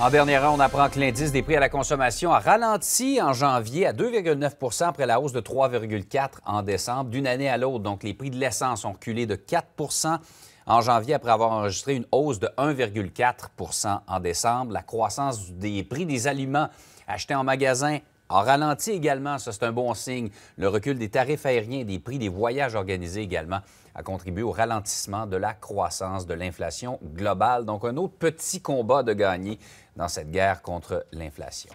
En dernière heure, on apprend que l'indice des prix à la consommation a ralenti en janvier à 2,9 après la hausse de 3,4 en décembre. D'une année à l'autre, donc les prix de l'essence ont reculé de 4 en janvier après avoir enregistré une hausse de 1,4 en décembre. La croissance des prix des aliments achetés en magasin a ralenti également, ça c'est un bon signe. Le recul des tarifs aériens, des prix des voyages organisés également a contribué au ralentissement de la croissance de l'inflation globale. Donc un autre petit combat de gagner dans cette guerre contre l'inflation.